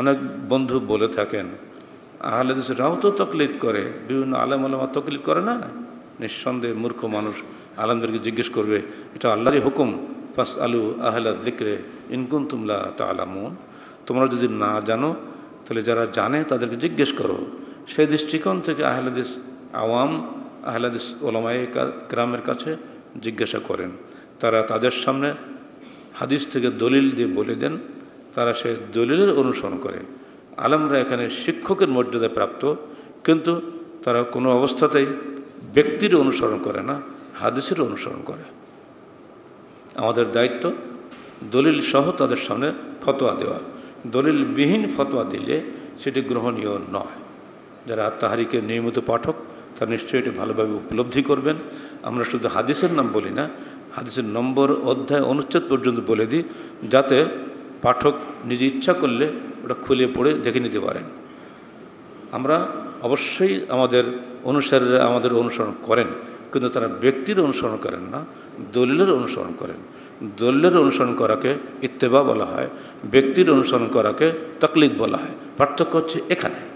অনেক বন্ধু বলে থাকেন রাও তো তকলিদ করে বিভিন্ন আলম আলমা তকলিদ করে না নিঃসন্দেহে মূর্খ মানুষ আলমদেরকে জিজ্ঞেস করবে এটা আল্লাহরই হুকুম ফাস আলু আহলা দিকরে ইনকুন তুমলা তা আলাম তোমরা যদি না জানো তাহলে যারা জানে তাদেরকে জিজ্ঞেস করো সেই দৃষ্টিকোণ থেকে আহলাদিস আওয়াম আহলাদিস ওলামাই গ্রামের কাছে জিজ্ঞাসা করেন তারা তাদের সামনে হাদিস থেকে দলিল দিয়ে বলে দেন তারা সে দলিলের অনুসরণ করে আলমরা এখানে শিক্ষকের মর্যাদা প্রাপ্ত কিন্তু তারা কোনো অবস্থাতেই ব্যক্তির অনুসরণ করে না হাদিসের অনুসরণ করে আমাদের দায়িত্ব দলিল সহ তাদের সামনে ফতোয়া দেওয়া দলিলবিহীন ফতোয়া দিলে সেটি গ্রহণীয় নয় যারা আত্মাহারিকে নিয়মিত পাঠক তারা নিশ্চয়ই এটি ভালোভাবে উপলব্ধি করবেন আমরা শুধু হাদিসের নাম বলি না হাদিসের নম্বর অধ্যায় অনুচ্ছেদ পর্যন্ত বলে দিই যাতে পাঠক নিজে ইচ্ছা করলে ওটা খুলে পড়ে দেখে নিতে পারেন আমরা অবশ্যই আমাদের অনুসারীরা আমাদের অনুসরণ করেন কিন্তু তারা ব্যক্তির অনুসরণ করেন না দলিলের অনুসরণ করেন দলিলের অনুসরণ করাকে ইত্তেবা বলা হয় ব্যক্তির অনুসরণ করাকে তকলিদ বলা হয় পার্থক্য হচ্ছে এখানে